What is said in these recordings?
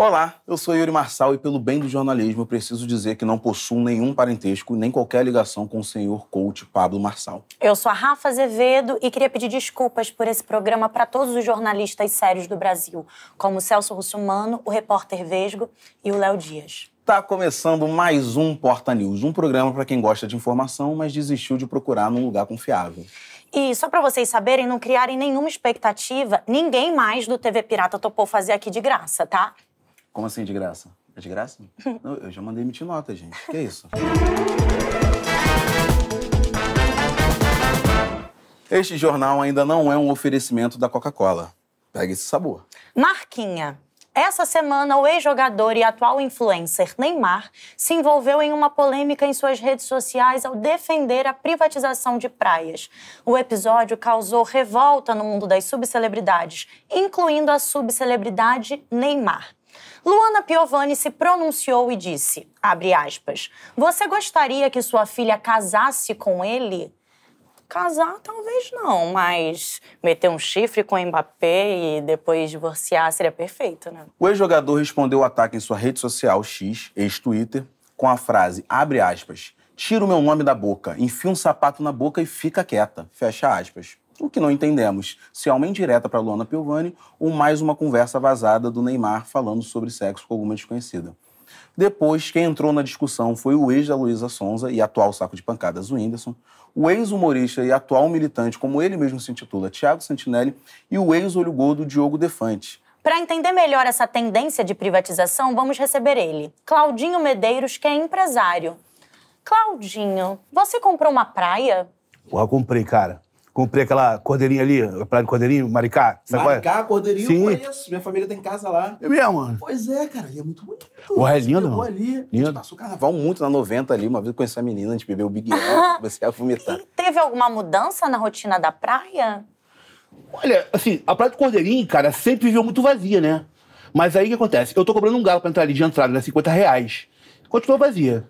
Olá, eu sou Yuri Marçal e, pelo bem do jornalismo, eu preciso dizer que não possuo nenhum parentesco nem qualquer ligação com o senhor coach Pablo Marçal. Eu sou a Rafa Azevedo e queria pedir desculpas por esse programa para todos os jornalistas sérios do Brasil, como o Celso Russumano, o repórter Vesgo e o Léo Dias. Tá começando mais um Porta News, um programa para quem gosta de informação, mas desistiu de procurar num lugar confiável. E só para vocês saberem, não criarem nenhuma expectativa, ninguém mais do TV Pirata topou fazer aqui de graça, tá? Como assim, de graça? É de graça? Não, eu já mandei emitir nota, gente. Que é isso? este jornal ainda não é um oferecimento da Coca-Cola. Pega esse sabor. Marquinha. Essa semana, o ex-jogador e atual influencer Neymar se envolveu em uma polêmica em suas redes sociais ao defender a privatização de praias. O episódio causou revolta no mundo das subcelebridades, incluindo a subcelebridade Neymar. Luana Piovani se pronunciou e disse, abre aspas, você gostaria que sua filha casasse com ele? Casar, talvez não, mas meter um chifre com o Mbappé e depois divorciar seria perfeito, né? O ex-jogador respondeu o ataque em sua rede social X, ex-Twitter, com a frase, abre aspas, tira o meu nome da boca, enfia um sapato na boca e fica quieta, fecha aspas. O que não entendemos, se é uma indireta para Luana Piovani ou mais uma conversa vazada do Neymar falando sobre sexo com alguma desconhecida. Depois, quem entrou na discussão foi o ex da Luísa Sonza e atual saco de pancadas, o Whindersson, o ex-humorista e atual militante, como ele mesmo se intitula, Tiago Santinelli, e o ex-olho gordo, Diogo Defante. Para entender melhor essa tendência de privatização, vamos receber ele, Claudinho Medeiros, que é empresário. Claudinho, você comprou uma praia? Porra, comprei, cara comprei aquela cordeirinha ali, praia de cordeirinho, Maricá. Sabe Maricá, qual é? cordeirinho, Sim. conheço. Minha família tem casa lá. É mesmo? Pois é, cara, ele é muito bonito. O é lindo, mano. Ali. Lindo. A gente passou carnaval muito na 90 ali, uma vez eu conheci a menina, a gente bebeu o Big L, você ia vomitar. E teve alguma mudança na rotina da praia? Olha, assim, a praia de cordeirinho, cara, sempre viveu muito vazia, né? Mas aí o que acontece? Eu tô cobrando um galo pra entrar ali de entrada, né? 50 reais. Continua vazia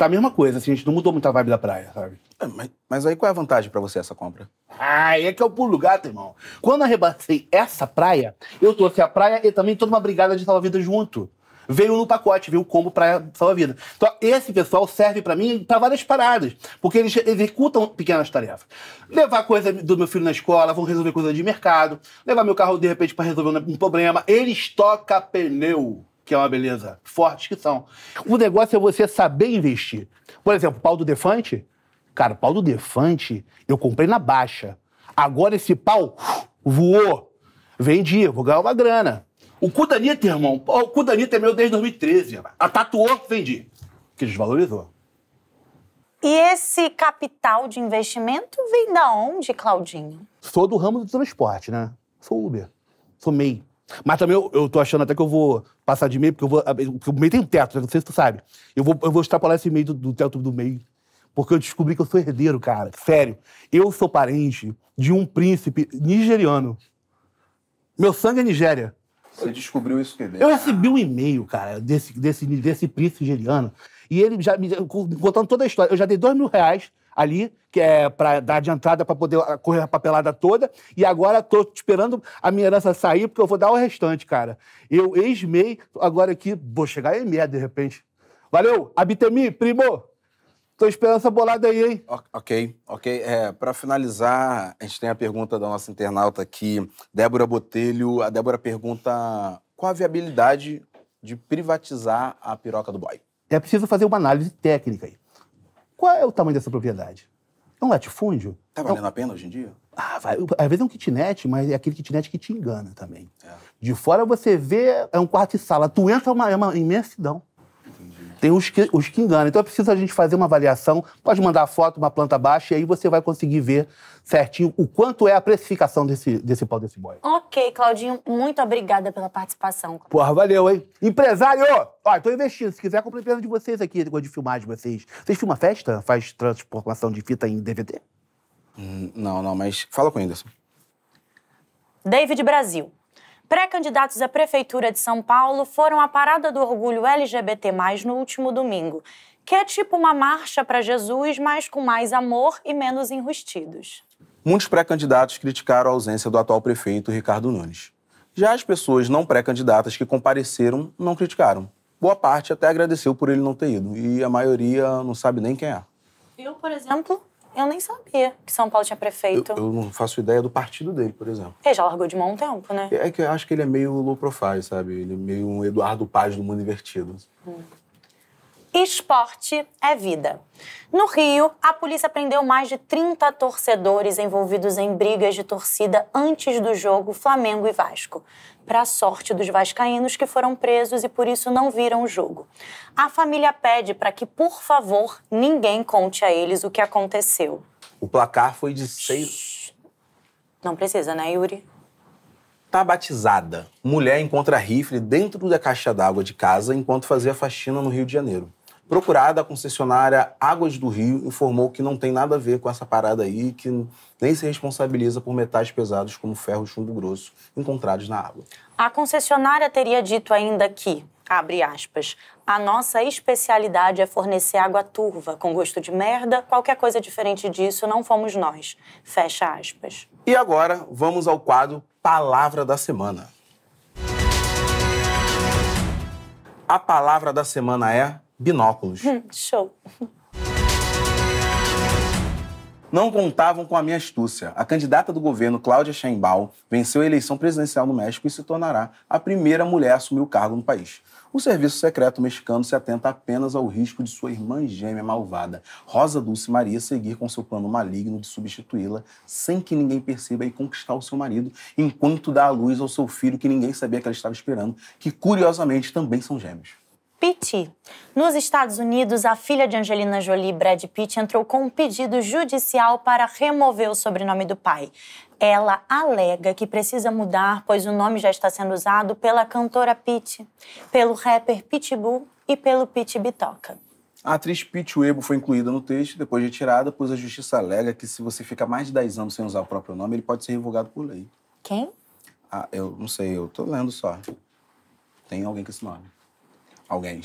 tá a mesma coisa, assim, a gente não mudou muito a vibe da praia, sabe? É, mas, mas, aí qual é a vantagem para você essa compra? Ah, é que é o pulo gato, irmão. Quando arrebatei essa praia, eu trouxe a praia e também toda uma brigada de salva vida junto. Veio no pacote, veio o combo praia salva-vida. Então, esse pessoal serve para mim para várias paradas, porque eles executam pequenas tarefas. Levar coisa do meu filho na escola, vão resolver coisa de mercado, levar meu carro de repente para resolver um problema. Eles tocam pneu que é uma beleza, fortes que são. O negócio é você saber investir. Por exemplo, pau do Defante. Cara, pau do Defante, eu comprei na baixa. Agora esse pau voou. Vendi, vou ganhar uma grana. O Cudanita, irmão, o Cudanita é meu desde 2013. A tatuou, vendi. Que desvalorizou. E esse capital de investimento vem da onde, Claudinho? Sou do ramo do transporte, né? Sou Uber, sou MEI. Mas também eu, eu tô achando até que eu vou passar de meio, porque eu vou. Ah, porque o meio tem um teto, não né? sei se tu sabe. Eu vou, eu vou extrapolar esse meio do, do teto do meio. Porque eu descobri que eu sou herdeiro, cara. Sério. Eu sou parente de um príncipe nigeriano. Meu sangue é Nigéria. Você descobriu isso que Eu recebi um e-mail, cara, desse, desse, desse príncipe nigeriano. E ele já me contando toda a história. Eu já dei dois mil reais ali, que é para dar adiantada para poder correr a papelada toda. E agora tô esperando a minha herança sair, porque eu vou dar o restante, cara. Eu ex agora aqui, vou chegar em merda de repente. Valeu, Abitemi, primo! Tô esperando essa bolada aí, hein? Ok, ok. É, para finalizar, a gente tem a pergunta da nossa internauta aqui, Débora Botelho. A Débora pergunta qual a viabilidade de privatizar a piroca do boy. É preciso fazer uma análise técnica aí. Qual é o tamanho dessa propriedade? É um latifúndio? Tá é valendo a pena hoje em dia? Ah, vai. Às vezes é um kitnet, mas é aquele kitnet que te engana também. É. De fora você vê, é um quarto e sala. Tu entra, é uma, é uma imensidão. Tem os que, os que enganam. Então é preciso a gente fazer uma avaliação, pode mandar foto, uma planta baixa, e aí você vai conseguir ver certinho o quanto é a precificação desse, desse pau desse boi. Ok, Claudinho, muito obrigada pela participação. Porra, valeu, hein? Empresário! Ó, tô investindo. Se quiser, compra empresa de vocês aqui, de filmar de vocês. Vocês filmam festa? Faz transformação de fita em DVD? Hum, não, não, mas fala com o Anderson. David Brasil. Pré-candidatos à Prefeitura de São Paulo foram à Parada do Orgulho LGBT, no último domingo, que é tipo uma marcha para Jesus, mas com mais amor e menos enrustidos. Muitos pré-candidatos criticaram a ausência do atual prefeito Ricardo Nunes. Já as pessoas não pré-candidatas que compareceram não criticaram. Boa parte até agradeceu por ele não ter ido, e a maioria não sabe nem quem é. Eu, por exemplo, eu nem sabia que São Paulo tinha prefeito. Eu, eu, não faço ideia do partido dele, por exemplo. Ele já largou de mão um tempo, né? É que eu acho que ele é meio low profile, sabe? Ele é meio um Eduardo Paz do mundo invertido. Hum. Esporte é vida. No Rio, a polícia prendeu mais de 30 torcedores envolvidos em brigas de torcida antes do jogo Flamengo e Vasco. Para sorte dos vascaínos que foram presos e por isso não viram o jogo. A família pede para que, por favor, ninguém conte a eles o que aconteceu. O placar foi de seis. Não precisa, né, Yuri? Tá batizada. Mulher encontra rifle dentro da caixa d'água de casa enquanto fazia faxina no Rio de Janeiro procurada, a concessionária Águas do Rio informou que não tem nada a ver com essa parada aí, que nem se responsabiliza por metais pesados como ferro e chumbo grosso encontrados na água. A concessionária teria dito ainda que, abre aspas, a nossa especialidade é fornecer água turva, com gosto de merda, qualquer coisa diferente disso não fomos nós, fecha aspas. E agora, vamos ao quadro Palavra da Semana. A palavra da semana é binóculos. Hum, show. Não contavam com a minha astúcia. A candidata do governo, Cláudia Sheinbaum, venceu a eleição presidencial no México e se tornará a primeira mulher a assumir o cargo no país. O serviço secreto mexicano se atenta apenas ao risco de sua irmã gêmea malvada, Rosa Dulce Maria, seguir com seu plano maligno de substituí-la sem que ninguém perceba e conquistar o seu marido, enquanto dá à luz ao seu filho que ninguém sabia que ela estava esperando, que curiosamente também são gêmeos. Pitt. Nos Estados Unidos, a filha de Angelina Jolie, Brad Pitt, entrou com um pedido judicial para remover o sobrenome do pai. Ela alega que precisa mudar, pois o nome já está sendo usado pela cantora Pitt, pelo rapper Pitbull e pelo Pitt Bitoca. A atriz Pitt Webo foi incluída no texto, depois retirada, pois a justiça alega que se você fica mais de 10 anos sem usar o próprio nome, ele pode ser revogado por lei. Quem? Ah, eu não sei, eu tô lendo só. Tem alguém com esse nome alguém.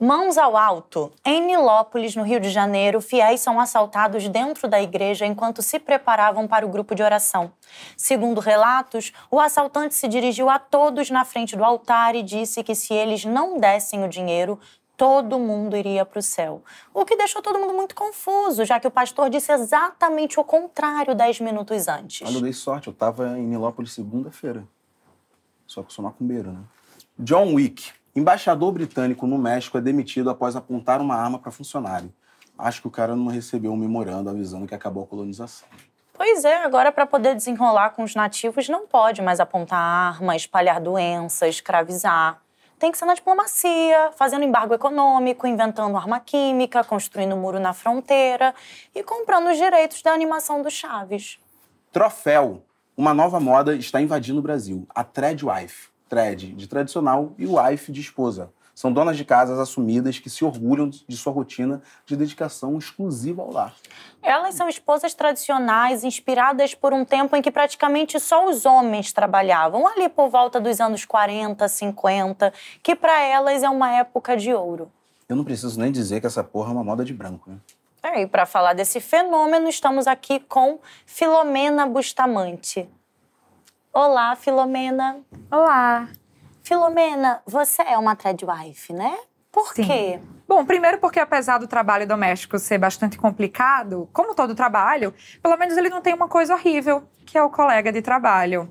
Mãos ao alto. Em Nilópolis, no Rio de Janeiro, fiéis são assaltados dentro da igreja enquanto se preparavam para o grupo de oração. Segundo relatos, o assaltante se dirigiu a todos na frente do altar e disse que se eles não dessem o dinheiro, todo mundo iria para o céu. O que deixou todo mundo muito confuso, já que o pastor disse exatamente o contrário dez minutos antes. Olha, eu dei sorte, eu estava em Nilópolis segunda-feira. Só que eu sou macumbeiro, né? John Wick Embaixador britânico no México é demitido após apontar uma arma para funcionário. Acho que o cara não recebeu um memorando avisando que acabou a colonização. Pois é, agora para poder desenrolar com os nativos não pode mais apontar arma, espalhar doenças, escravizar. Tem que ser na diplomacia, fazendo embargo econômico, inventando arma química, construindo muro na fronteira e comprando os direitos da animação do Chaves. Troféu. Uma nova moda está invadindo o Brasil, a Treadwife thread de tradicional e wife de esposa. São donas de casas assumidas que se orgulham de sua rotina de dedicação exclusiva ao lar. Elas são esposas tradicionais, inspiradas por um tempo em que praticamente só os homens trabalhavam, ali por volta dos anos 40, 50, que para elas é uma época de ouro. Eu não preciso nem dizer que essa porra é uma moda de branco, né? É, e para falar desse fenômeno, estamos aqui com Filomena Bustamante. Olá, Filomena. Olá. Filomena, você é uma tradwife, né? Por Sim. quê? Bom, primeiro porque apesar do trabalho doméstico ser bastante complicado, como todo trabalho, pelo menos ele não tem uma coisa horrível, que é o colega de trabalho.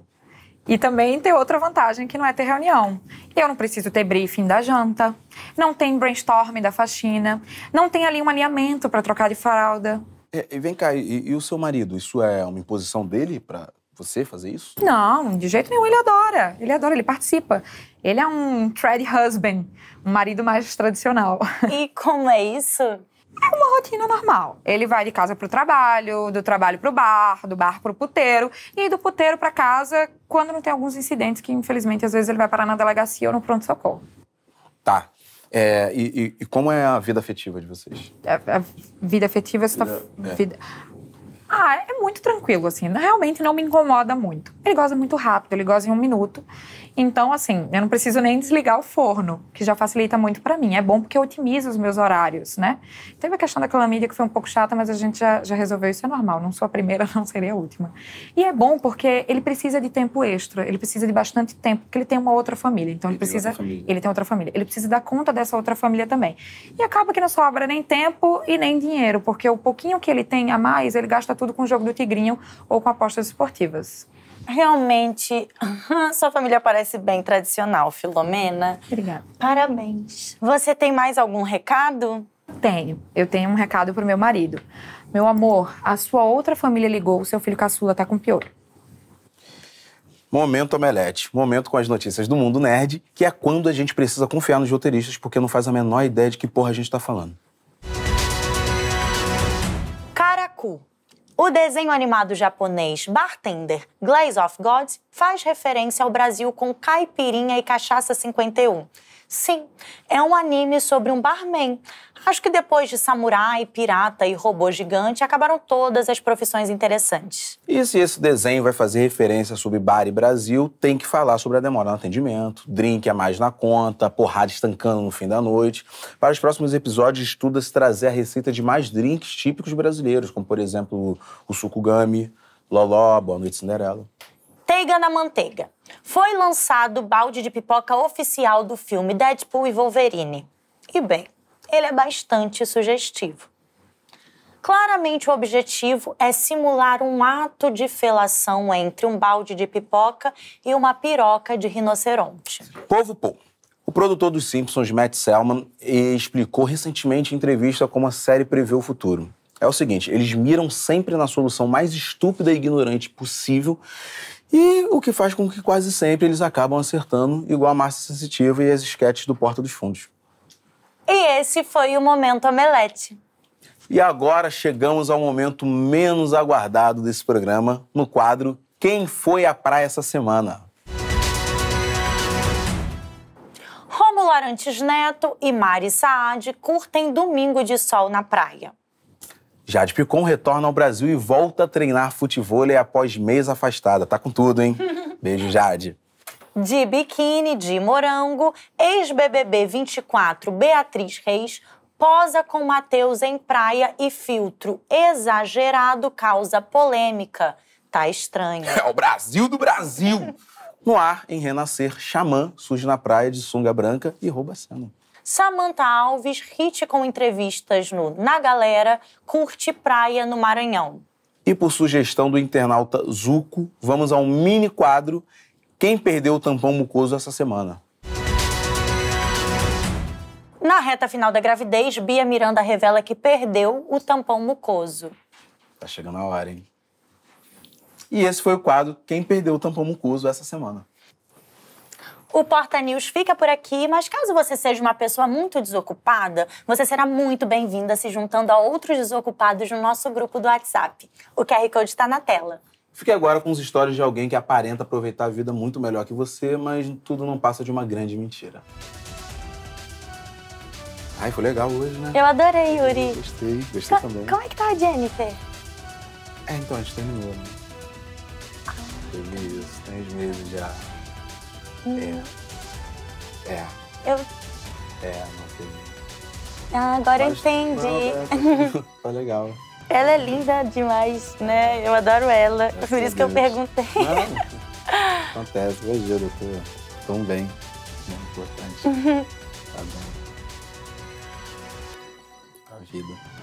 E também tem outra vantagem que não é ter reunião. Eu não preciso ter briefing da janta, não tem brainstorming da faxina, não tem ali um alinhamento para trocar de fralda. E, é, e vem cá, e, e, o seu marido, isso é uma imposição dele para você fazer isso? Não, de jeito nenhum. Ele adora. Ele adora, ele participa. Ele é um trad husband, um marido mais tradicional. E como é isso? É uma rotina normal. Ele vai de casa pro trabalho, do trabalho pro bar, do bar pro puteiro, e do puteiro pra casa quando não tem alguns incidentes que, infelizmente, às vezes ele vai parar na delegacia ou no pronto-socorro. Tá. É, e, e, e, como é a vida afetiva de vocês? A, é, a é, vida afetiva, você tá vida, tá. É. Vida... Ah, é muito tranquilo, assim. Realmente não me incomoda muito. Ele goza muito rápido, ele goza em um minuto. Então, assim, eu não preciso nem desligar o forno, que já facilita muito para mim. É bom porque eu otimizo os meus horários, né? Teve a questão da clamídia que foi um pouco chata, mas a gente já, já resolveu isso, é normal. Não sou a primeira, não seria a última. E é bom porque ele precisa de tempo extra, ele precisa de bastante tempo, porque ele tem uma outra família. Então, ele, ele precisa. Ele tem outra família. Ele precisa dar conta dessa outra família também. E acaba que não sobra nem tempo e nem dinheiro, porque o pouquinho que ele tem a mais, ele gasta tudo com o jogo do Tigrinho ou com apostas esportivas. Realmente, sua família parece bem tradicional, Filomena. Obrigada. Parabéns. Você tem mais algum recado? Tenho. Eu tenho um recado pro meu marido. Meu amor, a sua outra família ligou, o seu filho caçula tá com pior. Momento Omelete, momento com as notícias do mundo nerd, que é quando a gente precisa confiar nos roteiristas porque não faz a menor ideia de que porra a gente tá falando. Caracu, o desenho animado japonês Bartender Glaze of Gods faz referência ao Brasil com caipirinha e cachaça 51. Sim, é um anime sobre um barman. Acho que depois de samurai, pirata e robô gigante, acabaram todas as profissões interessantes. E se esse desenho vai fazer referência sobre bar e Brasil, tem que falar sobre a demora no atendimento, drink a mais na conta, porrada estancando no fim da noite. Para os próximos episódios, estuda-se trazer a receita de mais drinks típicos brasileiros, como, por exemplo, o suco gami, loló, boa noite cinderela. Manteiga na Manteiga. Foi lançado o balde de pipoca oficial do filme Deadpool e Wolverine. E bem, ele é bastante sugestivo. Claramente, o objetivo é simular um ato de felação entre um balde de pipoca e uma piroca de rinoceronte. Povo Pou, O produtor dos Simpsons, Matt Selman, explicou recentemente em entrevista como a série prevê o futuro. É o seguinte, eles miram sempre na solução mais estúpida e ignorante possível e o que faz com que quase sempre eles acabam acertando, igual a massa sensitiva e as esquetes do Porta dos Fundos. E esse foi o Momento Omelete. E agora chegamos ao momento menos aguardado desse programa, no quadro Quem Foi à Praia Essa Semana? Rômulo Arantes Neto e Mari Saad curtem domingo de sol na praia. Jade Picon retorna ao Brasil e volta a treinar futebol após mês afastada. Tá com tudo, hein? Beijo, Jade. De biquíni, de morango, ex-BBB 24 Beatriz Reis posa com Matheus em praia e filtro exagerado causa polêmica. Tá estranho. É o Brasil do Brasil! no ar, em Renascer, Xamã surge na praia de sunga branca e rouba a cena. Samantha Alves, hit com entrevistas no Na Galera, curte praia no Maranhão. E por sugestão do internauta Zuco, vamos a um mini quadro Quem perdeu o tampão mucoso essa semana. Na reta final da gravidez, Bia Miranda revela que perdeu o tampão mucoso. Tá chegando a hora, hein? E esse foi o quadro Quem perdeu o tampão mucoso essa semana. O Porta News fica por aqui, mas caso você seja uma pessoa muito desocupada, você será muito bem-vinda se juntando a outros desocupados no nosso grupo do WhatsApp. O QR Code está na tela. Fique agora com as histórias de alguém que aparenta aproveitar a vida muito melhor que você, mas tudo não passa de uma grande mentira. Ai, foi legal hoje, né? Eu adorei, Yuri. Eu gostei, gostei Co também. Como é que tá a Jennifer? É, então, a gente terminou, né? Teve isso, três meses já. É. É. Eu. É, não tem. Ah, agora Mas, eu entendi. Não, é, tá, tá legal. Ela é linda demais, né? Eu adoro ela. É, Por isso que eu perguntei. Não, acontece, veja, eu tô tão bem. Muito importante. Uhum. Tá bom. A vida.